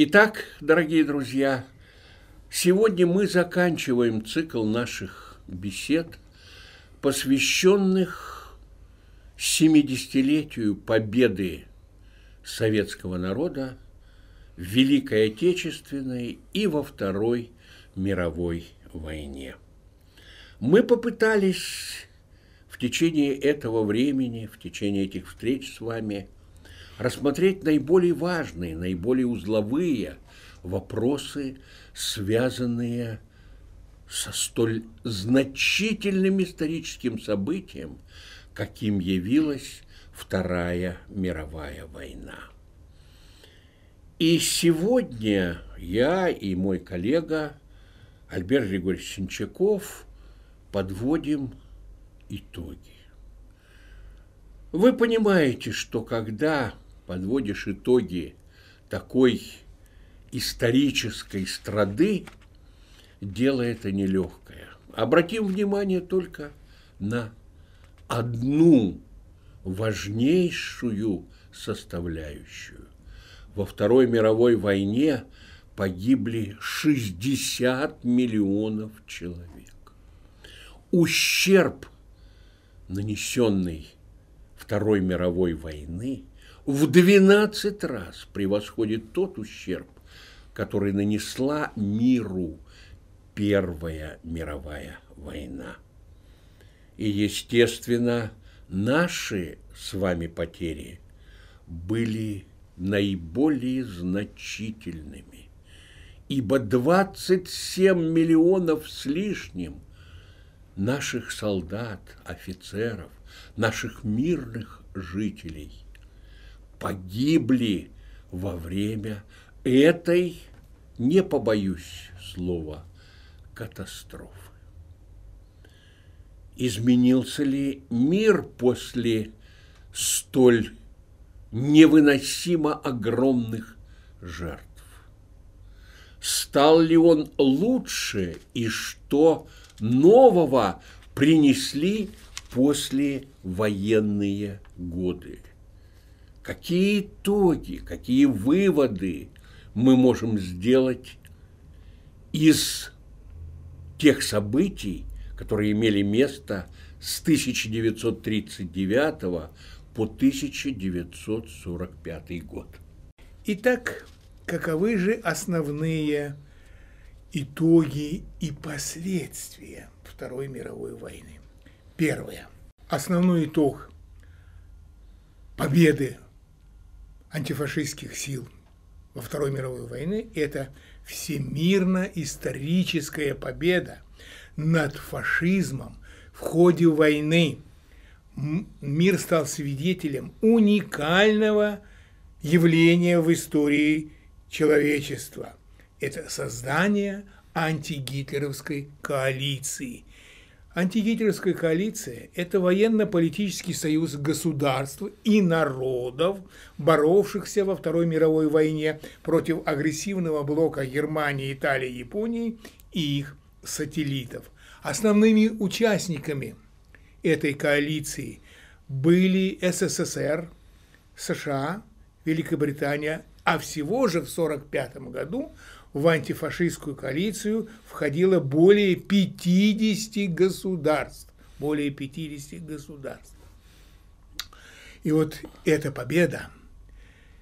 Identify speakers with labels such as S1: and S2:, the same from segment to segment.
S1: Итак, дорогие друзья, сегодня мы заканчиваем цикл наших бесед, посвященных 70-летию победы советского народа в Великой Отечественной и во Второй мировой войне. Мы попытались в течение этого времени, в течение этих встреч с вами – рассмотреть наиболее важные, наиболее узловые вопросы, связанные со столь значительным историческим событием, каким явилась Вторая мировая война. И сегодня я и мой коллега Альберт Григорьевич Синчаков подводим итоги. Вы понимаете, что когда подводишь итоги такой исторической страды, дело это нелегкое. Обратим внимание только на одну важнейшую составляющую. Во Второй мировой войне погибли 60 миллионов человек. Ущерб, нанесенный Второй мировой войны, в 12 раз превосходит тот ущерб, который нанесла миру Первая мировая война. И, естественно, наши с вами потери были наиболее значительными, ибо 27 миллионов с лишним наших солдат, офицеров, наших мирных жителей – погибли во время этой, не побоюсь слова, катастрофы. Изменился ли мир после столь невыносимо огромных жертв? Стал ли он лучше и что нового принесли после военные годы? Какие итоги, какие выводы мы можем сделать из тех событий, которые имели место с 1939 по 1945 год.
S2: Итак, каковы же основные итоги и последствия Второй мировой войны? Первое. Основной итог победы антифашистских сил во Второй мировой войны – это всемирно-историческая победа над фашизмом в ходе войны. Мир стал свидетелем уникального явления в истории человечества. Это создание антигитлеровской коалиции, Антигитлеровская коалиция – это военно-политический союз государств и народов, боровшихся во Второй мировой войне против агрессивного блока Германии, Италии, Японии и их сателлитов. Основными участниками этой коалиции были СССР, США, Великобритания, а всего же в 1945 году – в антифашистскую коалицию входило более 50 государств. Более 50 государств. И вот эта победа,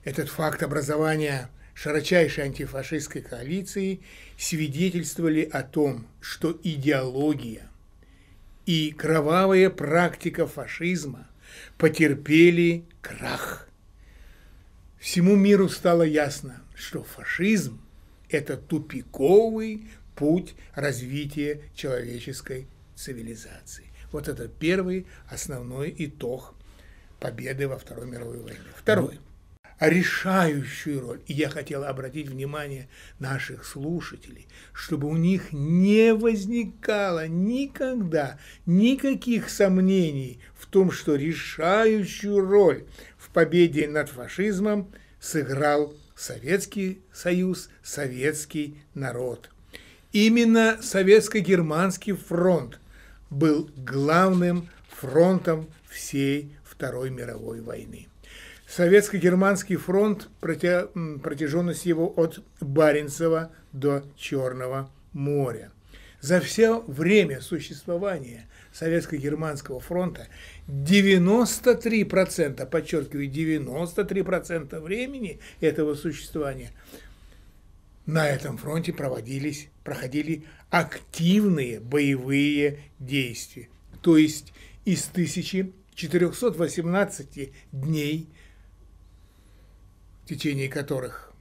S2: этот факт образования широчайшей антифашистской коалиции свидетельствовали о том, что идеология и кровавая практика фашизма потерпели крах. Всему миру стало ясно, что фашизм это тупиковый путь развития человеческой цивилизации. Вот это первый основной итог победы во Второй мировой войне. Второй. Ну, решающую роль. И я хотел обратить внимание наших слушателей, чтобы у них не возникало никогда никаких сомнений в том, что решающую роль в победе над фашизмом сыграл Советский Союз, советский народ. Именно Советско-Германский фронт был главным фронтом всей Второй мировой войны. Советско-германский фронт, протяженность его от Баренцева до Черного моря. За все время существования Советско-Германского фронта 93%, подчеркиваю, 93% времени этого существования на этом фронте проводились, проходили активные боевые действия. То есть из 1418 дней, в течение которых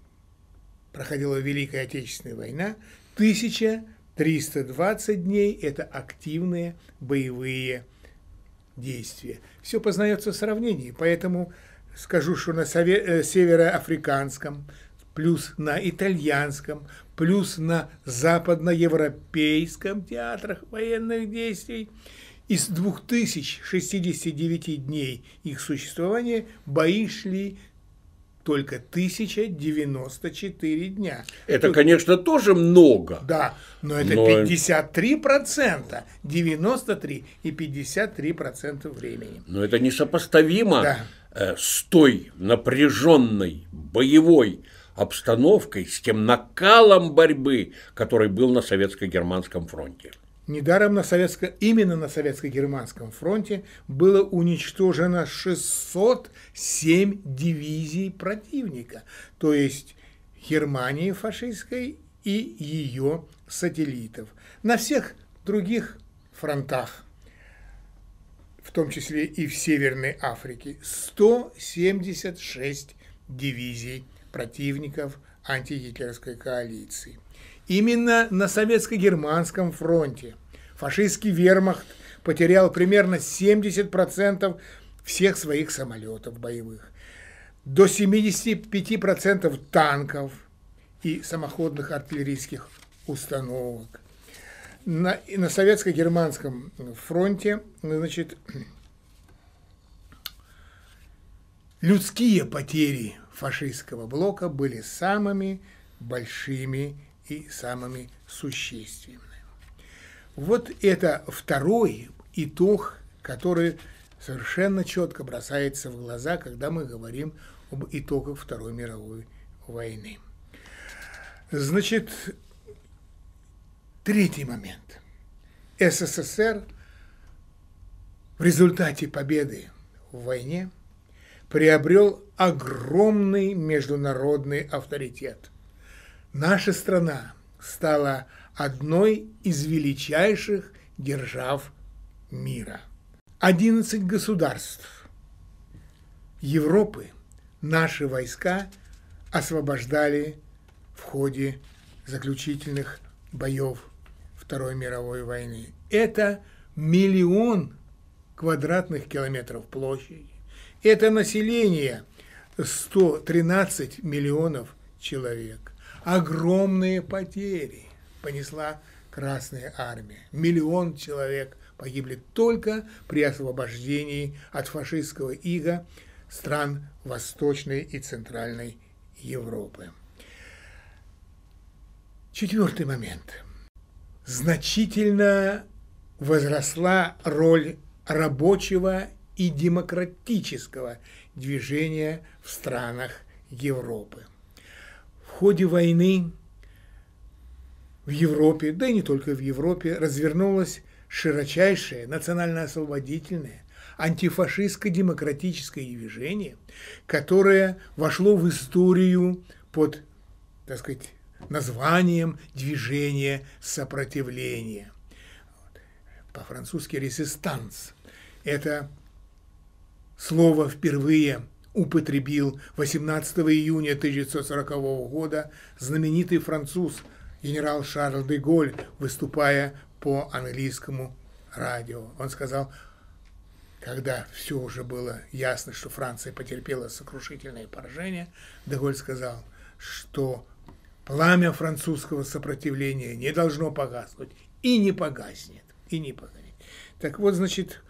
S2: проходила Великая Отечественная война, 1000 320 дней – это активные боевые действия. Все познается в сравнении, поэтому скажу, что на э, североафриканском, плюс на итальянском, плюс на западноевропейском театрах военных действий из 2069 дней их существования бои шли только 1094 дня. Это, Тут... конечно, тоже много. Да, но это но... 53%, 93 и 53% времени.
S1: Но это несопоставимо да. Э, с той напряженной боевой обстановкой, с тем накалом борьбы, который был на Советско-Германском фронте.
S2: Недаром на советско, именно на советско-германском фронте было уничтожено 607 дивизий противника, то есть Германии фашистской и ее сателлитов. На всех других фронтах, в том числе и в Северной Африке, 176 дивизий противников антигитлеровской коалиции. Именно на советско-германском фронте фашистский вермахт потерял примерно 70% всех своих самолетов боевых, до 75% танков и самоходных артиллерийских установок. На, на советско-германском фронте значит, людские потери фашистского блока были самыми большими и самыми существенными. Вот это второй итог, который совершенно четко бросается в глаза, когда мы говорим об итогах Второй мировой войны. Значит, третий момент. СССР в результате победы в войне приобрел огромный международный авторитет – наша страна стала одной из величайших держав мира. 11 государств Европы наши войска освобождали в ходе заключительных боев Второй мировой войны. Это миллион квадратных километров площади. Это население 113 миллионов человек огромные потери понесла Красная Армия. Миллион человек погибли только при освобождении от фашистского ига стран Восточной и Центральной Европы. Четвертый момент. Значительно возросла роль рабочего и демократического движения в странах Европы ходе войны в Европе, да и не только в Европе, развернулась широчайшее национально-освободительное антифашистско-демократическое движение, которое вошло в историю под, так сказать, названием движения сопротивления сопротивления». По-французски «резистанс». Это слово впервые – употребил 18 июня 1940 года знаменитый француз генерал Шарль де Голь, выступая по английскому радио. Он сказал, когда все уже было ясно, что Франция потерпела сокрушительное поражение, де Голь сказал, что пламя французского сопротивления не должно погаснуть и не погаснет, и не погаснет. Так вот, значит,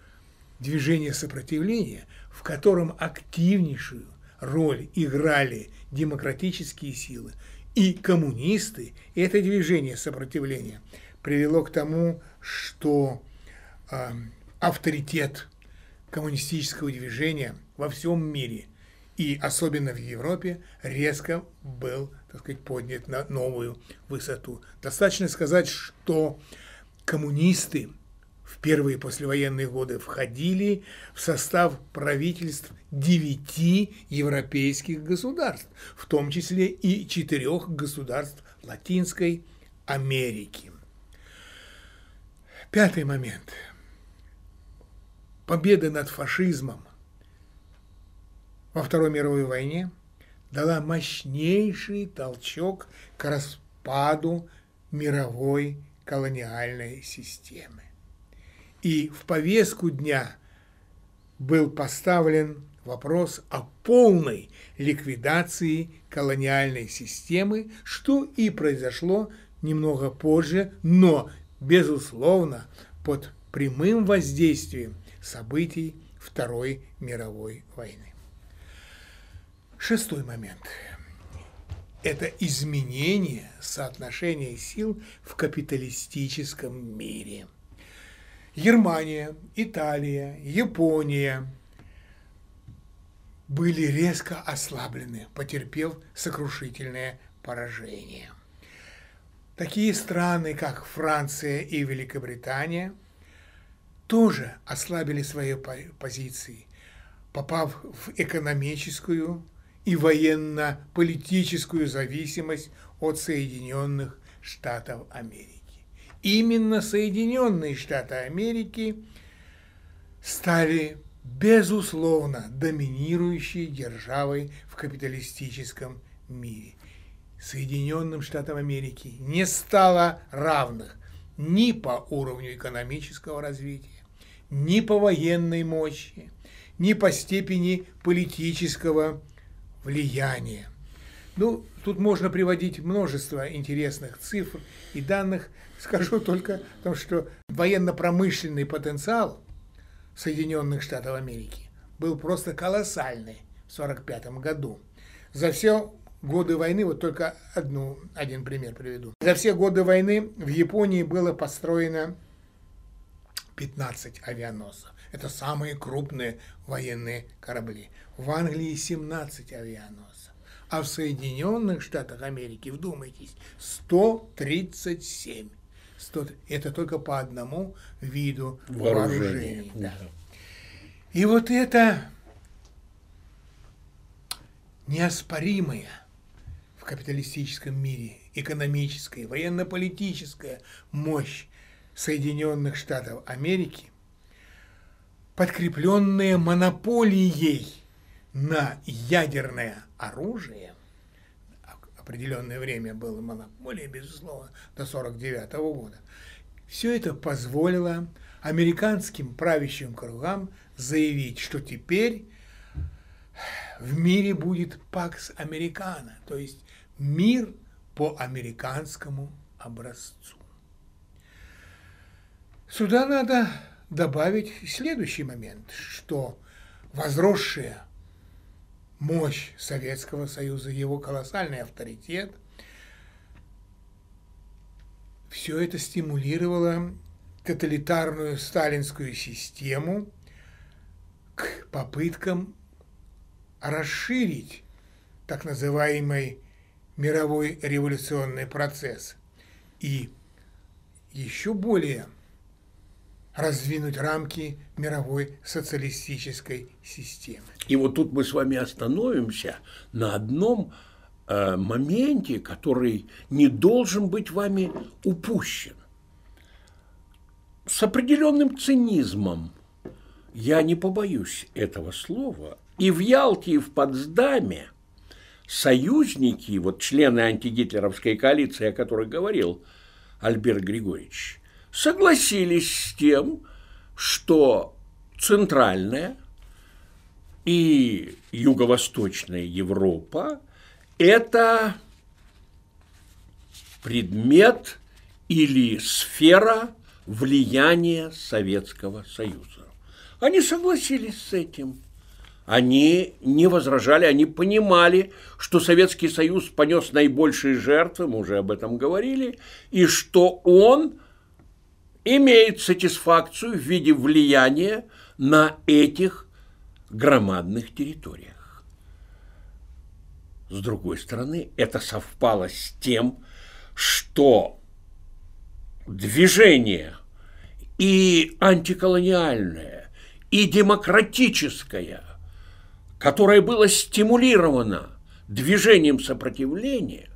S2: движение сопротивления – в котором активнейшую роль играли демократические силы и коммунисты, и это движение сопротивления привело к тому, что э, авторитет коммунистического движения во всем мире и особенно в Европе резко был, так сказать, поднят на новую высоту. Достаточно сказать, что коммунисты – в первые послевоенные годы входили в состав правительств девяти европейских государств, в том числе и четырех государств Латинской Америки. Пятый момент. Победа над фашизмом во Второй мировой войне дала мощнейший толчок к распаду мировой колониальной системы и в повестку дня был поставлен вопрос о полной ликвидации колониальной системы, что и произошло немного позже, но, безусловно, под прямым воздействием событий Второй мировой войны. Шестой момент – это изменение соотношения сил в капиталистическом мире – Германия, Италия, Япония были резко ослаблены, потерпев сокрушительное поражение. Такие страны, как Франция и Великобритания, тоже ослабили свои позиции, попав в экономическую и военно-политическую зависимость от Соединенных Штатов Америки именно Соединенные Штаты Америки стали безусловно доминирующей державой в капиталистическом мире. Соединенным Штатам Америки не стало равных ни по уровню экономического развития, ни по военной мощи, ни по степени политического влияния. Ну, тут можно приводить множество интересных цифр и данных. Скажу только о том, что военно-промышленный потенциал Соединенных Штатов Америки был просто колоссальный в 1945 году. За все годы войны, вот только одну, один пример приведу. За все годы войны в Японии было построено 15 авианосцев. Это самые крупные военные корабли. В Англии 17 авианосцев а в Соединенных Штатах Америки, вдумайтесь, 137. 100, это только по одному виду вооружения. да. И вот это неоспоримое в капиталистическом мире экономическая, военно-политическая мощь Соединенных Штатов Америки, подкрепленная монополией на ядерное оружие определенное время было монополией, безусловно, до 49 -го года. Все это позволило американским правящим кругам заявить, что теперь в мире будет пакс американо, то есть мир по американскому образцу. Сюда надо добавить следующий момент, что возросшее мощь Советского Союза, его колоссальный авторитет, все это стимулировало тоталитарную сталинскую систему к попыткам расширить так называемый мировой революционный процесс и еще более раздвинуть рамки мировой социалистической системы.
S1: И вот тут мы с вами остановимся на одном э, моменте, который не должен быть вами упущен. С определенным цинизмом, я не побоюсь этого слова, и в Ялте, и в Потсдаме союзники, вот члены антигитлеровской коалиции, о которой говорил Альберт Григорьевич, согласились с тем, что Центральная и Юго-Восточная Европа – это предмет или сфера влияния Советского Союза. Они согласились с этим. Они не возражали, они понимали, что Советский Союз понес наибольшие жертвы, мы уже об этом говорили, и что он – имеет сатисфакцию в виде влияния на этих громадных территориях. С другой стороны, это совпало с тем, что движение и антиколониальное, и демократическое, которое было стимулировано движением сопротивления,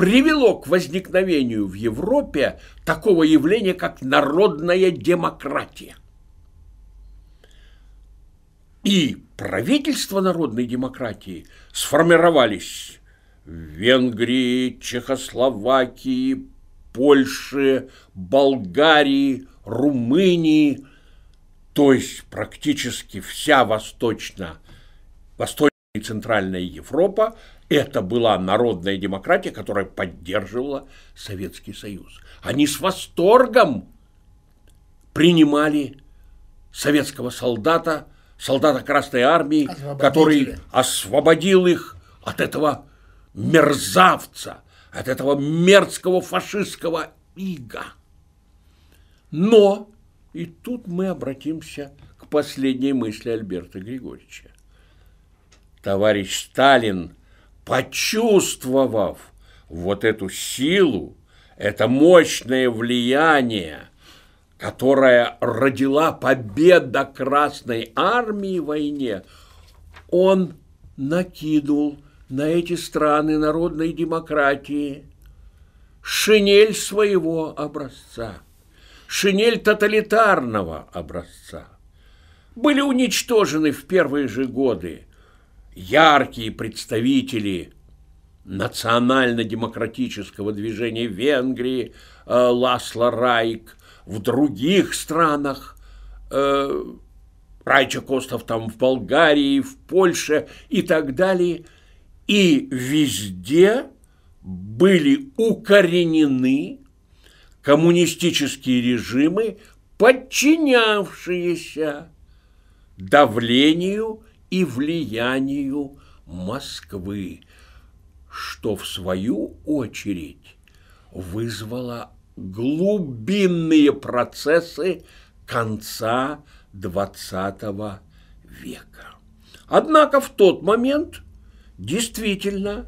S1: привело к возникновению в Европе такого явления, как народная демократия. И правительства народной демократии сформировались в Венгрии, Чехословакии, Польше, Болгарии, Румынии, то есть практически вся восточно, восточная и центральная Европа это была народная демократия, которая поддерживала Советский Союз. Они с восторгом принимали советского солдата, солдата Красной Армии, который освободил их от этого мерзавца, от этого мерзкого фашистского ига. Но, и тут мы обратимся к последней мысли Альберта Григорьевича. Товарищ Сталин – почувствовав вот эту силу, это мощное влияние, которое родила победа Красной Армии в войне, он накинул на эти страны народной демократии шинель своего образца, шинель тоталитарного образца. Были уничтожены в первые же годы – яркие представители национально-демократического движения в Венгрии, э, Ласла Райк, в других странах, э, Райча Костов там в Болгарии, в Польше и так далее. И везде были укоренены коммунистические режимы, подчинявшиеся давлению и влиянию Москвы, что в свою очередь вызвало глубинные процессы конца XX века. Однако в тот момент действительно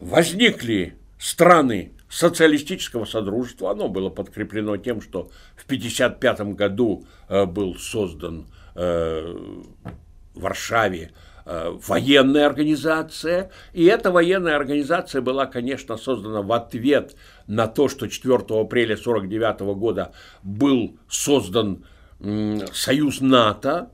S1: возникли страны социалистического содружества. Оно было подкреплено тем, что в 1955 году э, был создан э, Варшаве э, военная организация, и эта военная организация была, конечно, создана в ответ на то, что 4 апреля 1949 года был создан союз НАТО,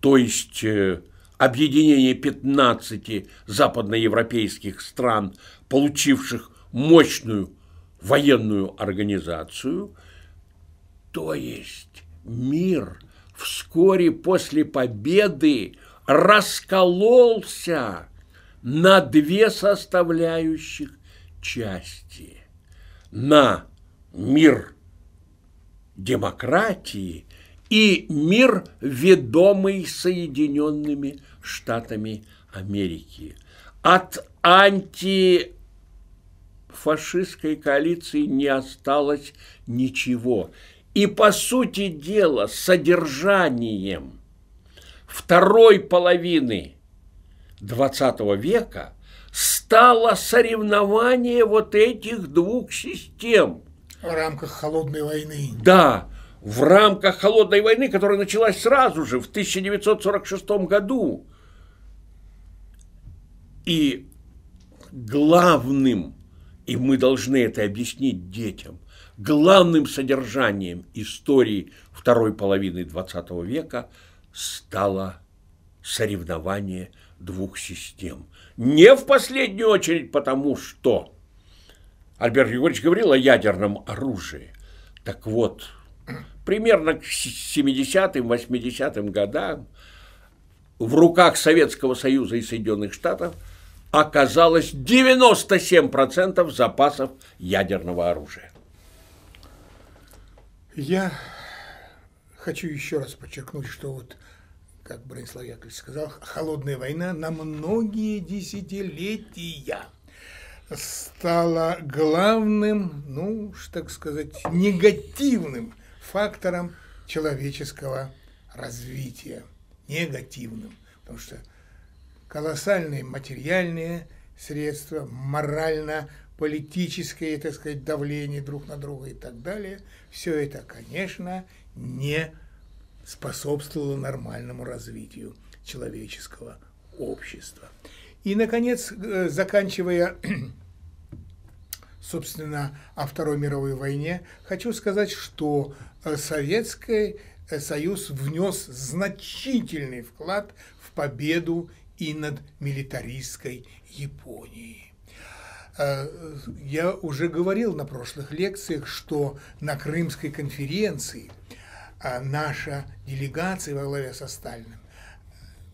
S1: то есть э, объединение 15 западноевропейских стран, получивших мощную военную организацию, то есть мир – вскоре после победы раскололся на две составляющих части. На мир демократии и мир, ведомый Соединенными Штатами Америки. От антифашистской коалиции не осталось ничего и, по сути дела, содержанием второй половины XX века стало соревнование вот этих двух систем.
S2: В рамках холодной
S1: войны. Да, в рамках холодной войны, которая началась сразу же, в 1946 году. И главным, и мы должны это объяснить детям, главным содержанием истории второй половины XX века стало соревнование двух систем. Не в последнюю очередь потому, что Альберт Григорьевич говорил о ядерном оружии. Так вот, примерно к 70-м, 80-м годам в руках Советского Союза и Соединенных Штатов оказалось 97% запасов ядерного оружия.
S2: Я хочу еще раз подчеркнуть, что вот, как Бронислав Яковлевич сказал, холодная война на многие десятилетия стала главным, ну, так сказать, негативным фактором человеческого развития. Негативным. Потому что колоссальные материальные средства, морально политическое, так сказать, давление друг на друга и так далее, все это, конечно, не способствовало нормальному развитию человеческого общества. И, наконец, э, заканчивая, собственно, о Второй мировой войне, хочу сказать, что э, Советский э, Союз внес значительный вклад в победу и над милитаристской Японией. Я уже говорил на прошлых лекциях, что на Крымской конференции а, наша делегация во главе со Сталиным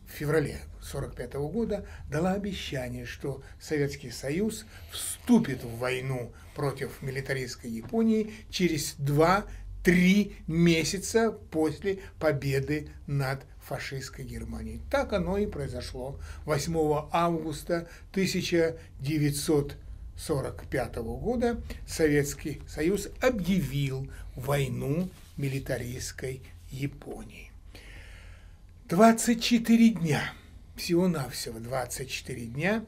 S2: в феврале 1945 года дала обещание, что Советский Союз вступит в войну против милитаристской Японии через 2-3 месяца после победы над фашистской Германией. Так оно и произошло 8 августа 1945 1945 года Советский Союз объявил войну милитаристской Японии. 24 дня, всего-навсего 24 дня,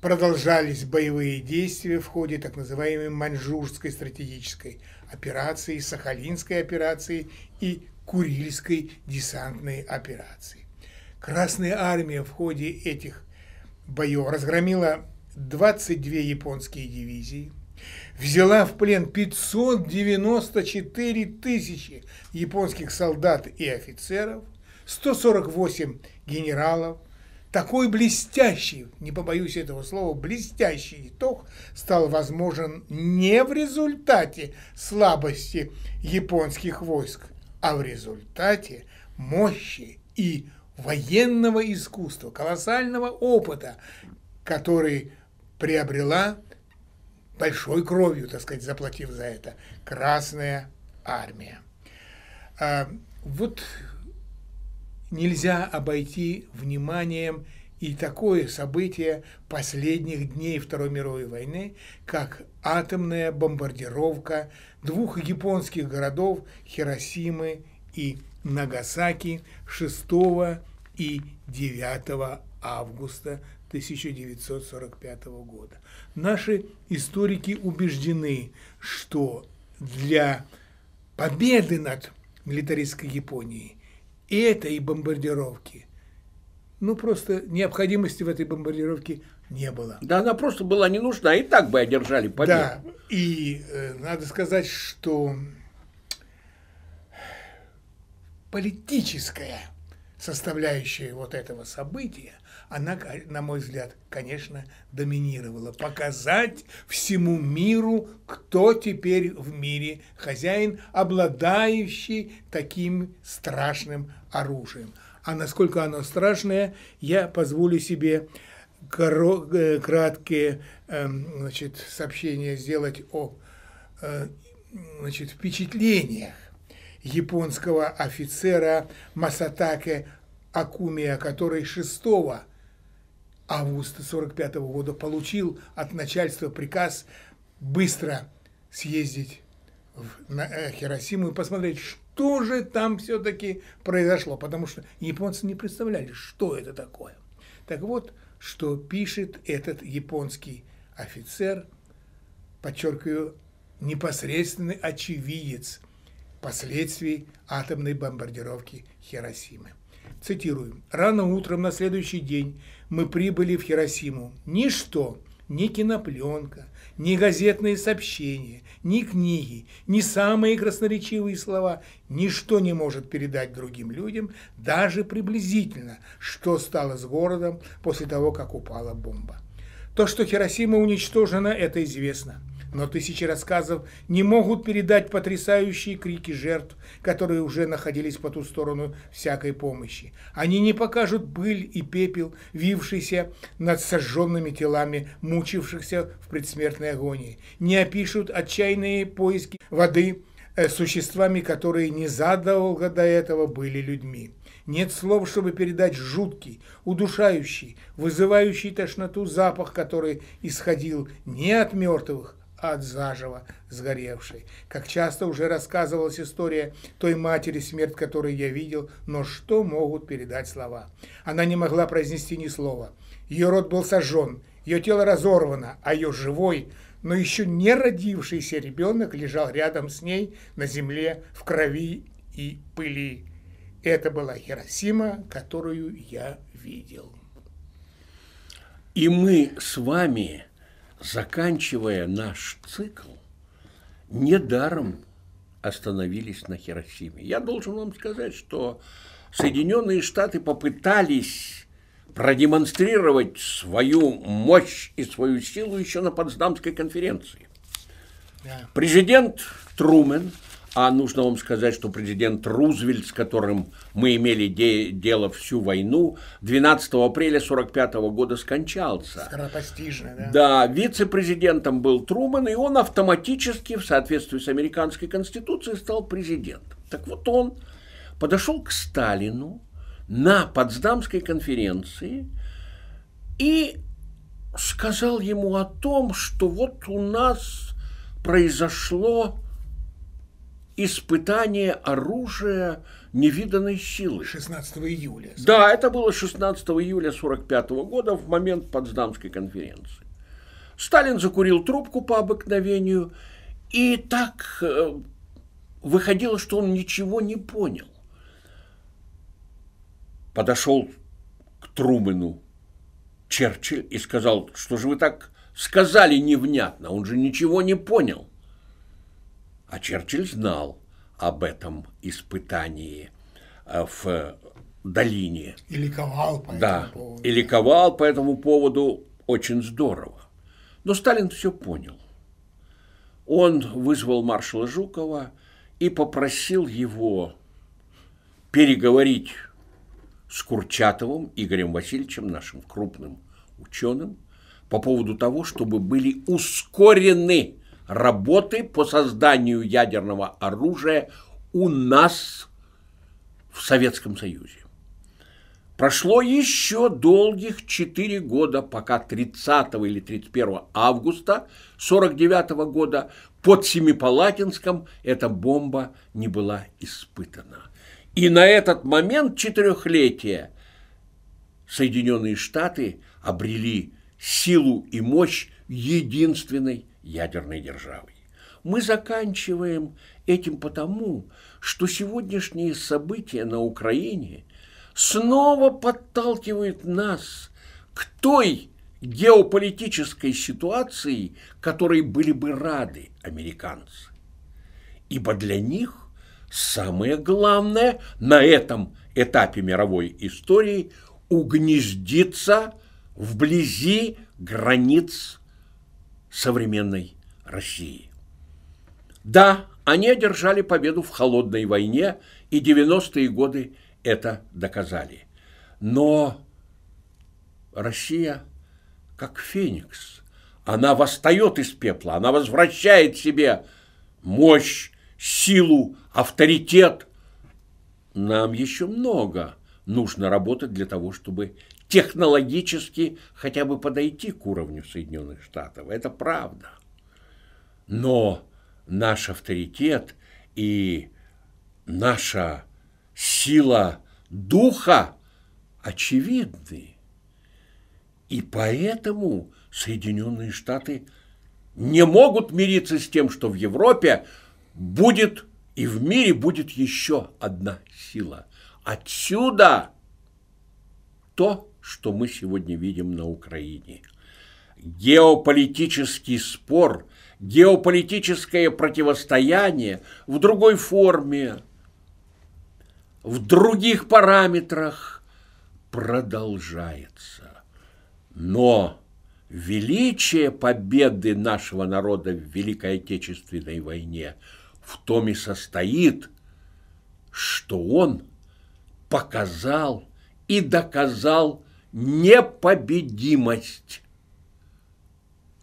S2: продолжались боевые действия в ходе так называемой Маньчжурской стратегической операции, Сахалинской операции и Курильской десантной операции. Красная армия в ходе этих боев разгромила 22 японские дивизии, взяла в плен 594 тысячи японских солдат и офицеров, 148 генералов. Такой блестящий, не побоюсь этого слова, блестящий итог стал возможен не в результате слабости японских войск, а в результате мощи и военного искусства, колоссального опыта, который приобрела большой кровью, так сказать, заплатив за это, Красная Армия. А, вот нельзя обойти вниманием и такое событие последних дней Второй мировой войны, как атомная бомбардировка двух японских городов Хиросимы и Нагасаки 6 и 9 августа 1945 года. Наши историки убеждены, что для победы над милитаристской Японией это и бомбардировки. Ну, просто необходимости в этой бомбардировке не было.
S1: Да, она просто была не нужна, и так бы одержали победу. Да,
S2: и э, надо сказать, что политическая составляющая вот этого события она, на мой взгляд, конечно, доминировала. Показать всему миру, кто теперь в мире хозяин, обладающий таким страшным оружием. А насколько оно страшное, я позволю себе э, краткие эм, значит, сообщения сделать о э, значит, впечатлениях японского офицера Масатаке Акумия, который 6 августа 1945 года получил от начальства приказ быстро съездить в, на э, Хиросиму и посмотреть, что же там все-таки произошло, потому что японцы не представляли, что это такое. Так вот, что пишет этот японский офицер, подчеркиваю, непосредственный очевидец последствий атомной бомбардировки Хиросимы. Цитируем: «Рано утром на следующий день мы прибыли в Хиросиму. Ничто, ни кинопленка, ни газетные сообщения, ни книги, ни самые красноречивые слова, ничто не может передать другим людям даже приблизительно, что стало с городом после того, как упала бомба. То, что Хиросима уничтожена, это известно – но тысячи рассказов не могут передать потрясающие крики жертв, которые уже находились по ту сторону всякой помощи. Они не покажут быль и пепел, вившийся над сожженными телами мучившихся в предсмертной агонии. Не опишут отчаянные поиски воды э, существами, которые незадолго до этого были людьми. Нет слов, чтобы передать жуткий, удушающий, вызывающий тошноту запах, который исходил не от мертвых, от заживо сгоревшей, Как часто уже рассказывалась история той матери, смерть которой я видел, но что могут передать слова? Она не могла произнести ни слова. Ее рот был сожжен, ее тело разорвано, а ее живой, но еще не родившийся ребенок лежал рядом с ней на земле в крови и пыли. Это была Хиросима, которую я видел.
S1: И мы с вами заканчивая наш цикл, недаром остановились на Хиросиме. Я должен вам сказать, что Соединенные Штаты попытались продемонстрировать свою мощь и свою силу еще на Потсдамской конференции. Президент Трумен – а нужно вам сказать, что президент Рузвельт, с которым мы имели де- дело всю войну, 12 апреля 1945 года скончался.
S2: Скоропостижно, да?
S1: Да, вице-президентом был Труман, и он автоматически, в соответствии с американской конституцией, стал президентом. Так вот он подошел к Сталину на Потсдамской конференции и сказал ему о том, что вот у нас произошло испытание оружия невиданной силы. 16 июля. Да, это было 16 июля 1945 года в момент Потсдамской конференции. Сталин закурил трубку по обыкновению, и так э, выходило, что он ничего не понял. Подошел к Трумэну Черчилль и сказал, что же вы так сказали невнятно, он же ничего не понял. А Черчилль знал об этом испытании э, в долине.
S2: И ликовал по да, этому
S1: поводу. И ликовал по этому поводу очень здорово. Но Сталин все понял. Он вызвал маршала Жукова и попросил его переговорить с Курчатовым Игорем Васильевичем, нашим крупным ученым, по поводу того, чтобы были ускорены работы по созданию ядерного оружия у нас в Советском Союзе. Прошло еще долгих 4 года, пока 30 или 31 августа 49 года под Семипалатинском эта бомба не была испытана. И на этот момент четырехлетия Соединенные Штаты обрели силу и мощь единственной ядерной державой. Мы заканчиваем этим потому, что сегодняшние события на Украине снова подталкивают нас к той геополитической ситуации, которой были бы рады американцы. Ибо для них самое главное на этом этапе мировой истории угнездиться вблизи границ современной России. Да, они одержали победу в холодной войне, и 90-е годы это доказали. Но Россия как феникс. Она восстает из пепла, она возвращает себе мощь, силу, авторитет. Нам еще много нужно работать для того, чтобы технологически хотя бы подойти к уровню Соединенных Штатов. Это правда. Но наш авторитет и наша сила духа очевидны. И поэтому Соединенные Штаты не могут мириться с тем, что в Европе будет и в мире будет еще одна сила. Отсюда то, что мы сегодня видим на Украине. Геополитический спор, геополитическое противостояние в другой форме, в других параметрах продолжается. Но величие победы нашего народа в Великой Отечественной войне в том и состоит, что он показал и доказал непобедимость.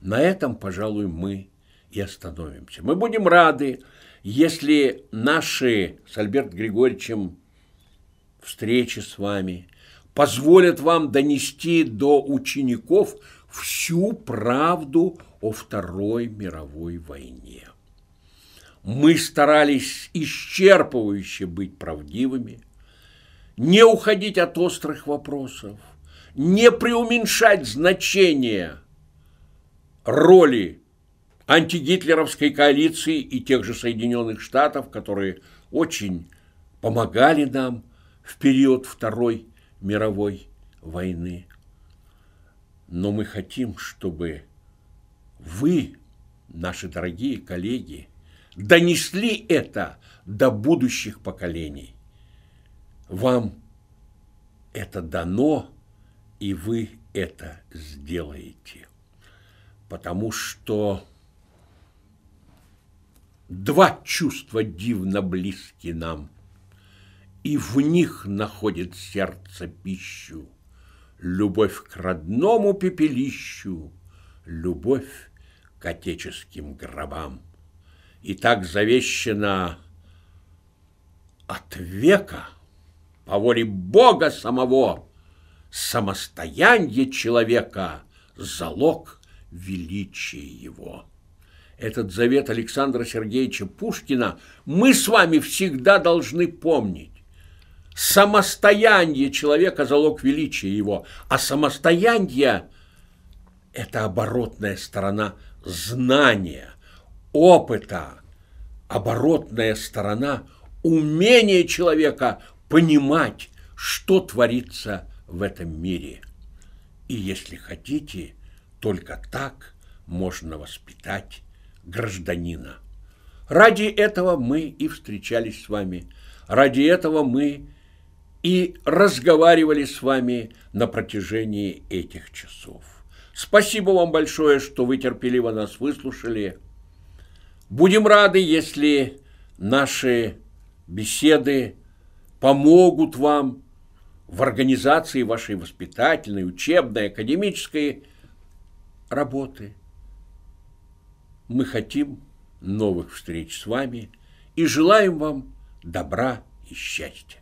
S1: На этом, пожалуй, мы и остановимся. Мы будем рады, если наши с Альберт Григорьевичем встречи с вами позволят вам донести до учеников всю правду о Второй мировой войне. Мы старались исчерпывающе быть правдивыми, не уходить от острых вопросов – не преуменьшать значение роли антигитлеровской коалиции и тех же Соединенных Штатов, которые очень помогали нам в период Второй мировой войны. Но мы хотим, чтобы вы, наши дорогие коллеги, донесли это до будущих поколений. Вам это дано – и вы это сделаете. Потому что два чувства дивно близки нам, и в них находит сердце пищу, любовь к родному пепелищу, любовь к отеческим гробам. И так завещено от века по воле Бога самого самостояние человека – залог величия его. Этот завет Александра Сергеевича Пушкина мы с вами всегда должны помнить. Самостояние человека – залог величия его, а самостояние – это оборотная сторона знания, опыта, оборотная сторона умения человека понимать, что творится в этом мире. И если хотите, только так можно воспитать гражданина. Ради этого мы и встречались с вами, ради этого мы и разговаривали с вами на протяжении этих часов. Спасибо вам большое, что вы терпеливо нас выслушали. Будем рады, если наши беседы помогут вам в организации вашей воспитательной, учебной, академической работы. Мы хотим новых встреч с вами и желаем вам добра и счастья.